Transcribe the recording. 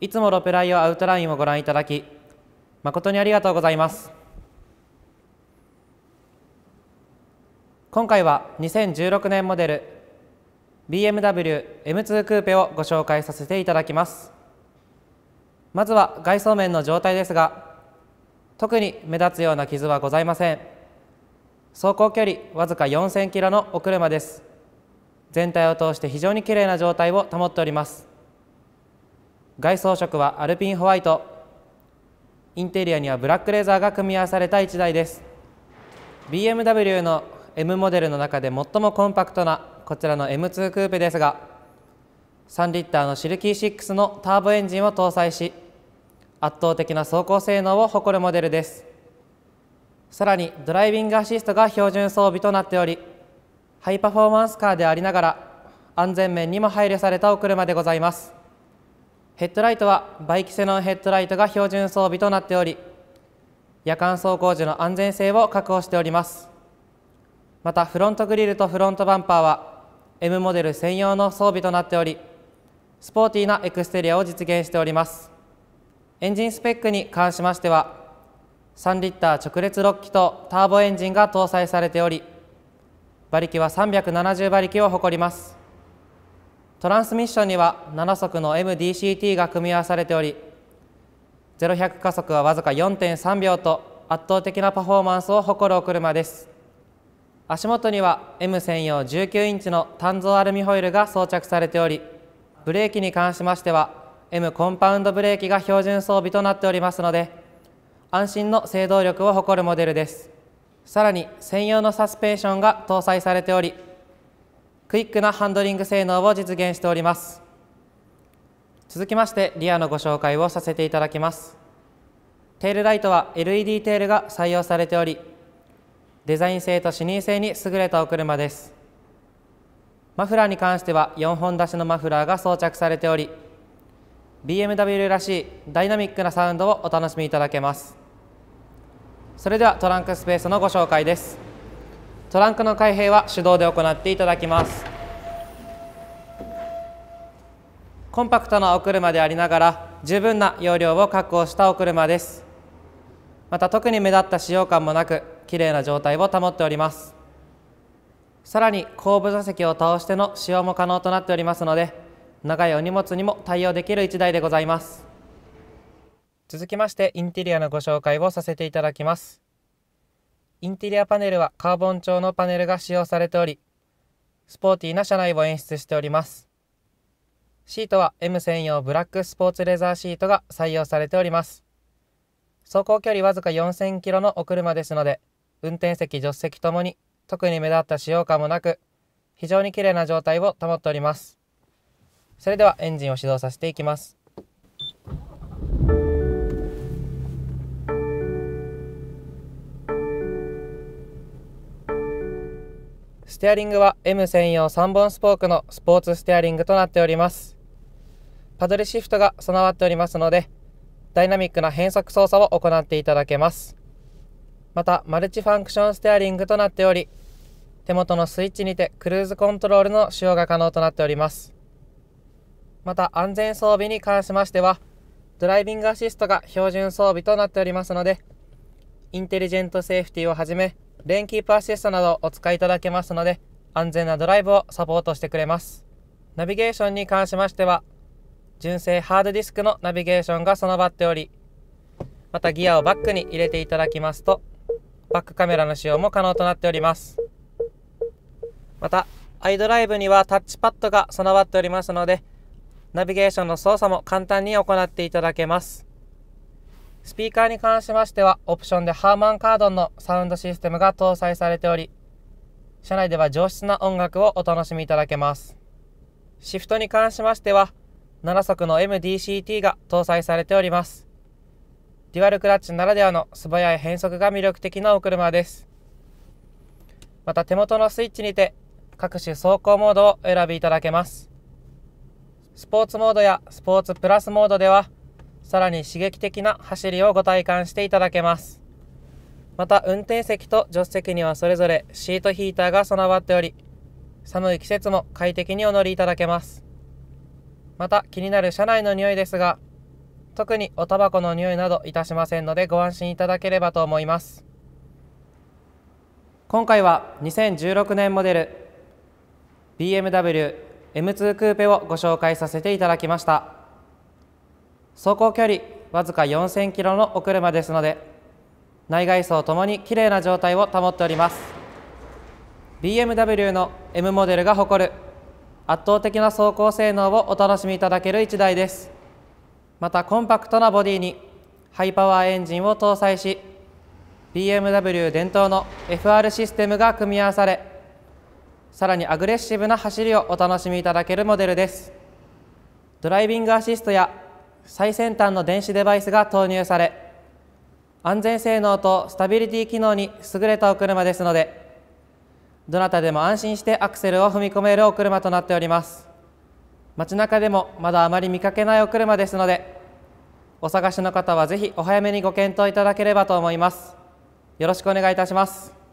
いつもロペライオアウトラインをご覧いただき誠にありがとうございます今回は2016年モデル BMWM2 クーペをご紹介させていただきますまずは外装面の状態ですが特に目立つような傷はございません走行距離わずか4000キロのお車です全体を通して非常にきれいな状態を保っております外装色はアルピンホワイトインテリアにはブラックレザーが組み合わされた1台です BMW の M モデルの中で最もコンパクトなこちらの M2 クーペですが3リッターのシルキー6のターボエンジンを搭載し圧倒的な走行性能を誇るモデルですさらにドライビングアシストが標準装備となっておりハイパフォーマンスカーでありながら安全面にも配慮されたお車でございますヘッドライトはバイキセノンヘッドライトが標準装備となっており夜間走行時の安全性を確保しておりますまたフロントグリルとフロントバンパーは M モデル専用の装備となっておりスポーティーなエクステリアを実現しておりますエンジンスペックに関しましては3リッター直列6気筒ターボエンジンが搭載されており馬力は370馬力を誇りますトランスミッションには7速の MDCT が組み合わされており0100加速はわずか4.3秒と圧倒的なパフォーマンスを誇るお車です足元には M 専用19インチの単造アルミホイルが装着されておりブレーキに関しましては M コンパウンドブレーキが標準装備となっておりますので安心の制動力を誇るモデルですさらに専用のサスペンションが搭載されておりクイックなハンドリング性能を実現しております続きましてリアのご紹介をさせていただきますテールライトは LED テールが採用されておりデザイン性と視認性に優れたお車ですマフラーに関しては4本出しのマフラーが装着されており BMW らしいダイナミックなサウンドをお楽しみいただけますそれではトランクスペースのご紹介ですトランクの開閉は手動で行っていただきますコンパクトなお車でありながら十分な容量を確保したお車ですまた特に目立った使用感もなく綺麗な状態を保っておりますさらに後部座席を倒しての使用も可能となっておりますので長いお荷物にも対応できる1台でございます続きましてインテリアのご紹介をさせていただきますインテリアパネルはカーボン調のパネルが使用されておりスポーティーな車内を演出しておりますシートは M 専用ブラックスポーツレザーシートが採用されております。走行距離わずか4000キロのお車ですので、運転席、助手席ともに特に目立った使用感もなく、非常に綺麗な状態を保っております。それではエンジンを始動させていきます。ステアリングは M 専用3本スポークのスポーツステアリングとなっております。パドルシフトが備わっておりますので、ダイナミックな変速操作を行っていただけます。また、マルチファンクションステアリングとなっており、手元のスイッチにてクルーズコントロールの使用が可能となっております。また、安全装備に関しましては、ドライビングアシストが標準装備となっておりますので、インテリジェントセーフティーをはじめ、レーンキープアシストなどをお使いいただけますので、安全なドライブをサポートしてくれます。ナビゲーションに関しましては、純正ハードディスクのナビゲーションが備わっておりまたギアをバックに入れていただきますとバックカメラの使用も可能となっておりますまたアイドライブにはタッチパッドが備わっておりますのでナビゲーションの操作も簡単に行っていただけますスピーカーに関しましてはオプションでハーマンカードンのサウンドシステムが搭載されており車内では上質な音楽をお楽しみいただけますシフトに関しましては7速の MDCT が搭載されております。デュアルクラッチならではの素早い変速が魅力的なお車です。また手元のスイッチにて各種走行モードを選びいただけます。スポーツモードやスポーツプラスモードではさらに刺激的な走りをご体感していただけます。また運転席と助手席にはそれぞれシートヒーターが備わっており寒い季節も快適にお乗りいただけます。また気になる車内の匂いですが特におタバコの匂いなどいたしませんのでご安心いただければと思います今回は2016年モデル BMW M2 クーペをご紹介させていただきました走行距離わずか4000キロのお車ですので内外装ともに綺麗な状態を保っております BMW の M モデルが誇る圧倒的な走行性能をお楽しみいただける1台ですまたコンパクトなボディにハイパワーエンジンを搭載し BMW 伝統の FR システムが組み合わされさらにアグレッシブな走りをお楽しみいただけるモデルですドライビングアシストや最先端の電子デバイスが投入され安全性能とスタビリティ機能に優れたお車ですのでどなたでも安心してアクセルを踏み込めるお車となっております街中でもまだあまり見かけないお車ですのでお探しの方はぜひお早めにご検討いただければと思いますよろしくお願いいたします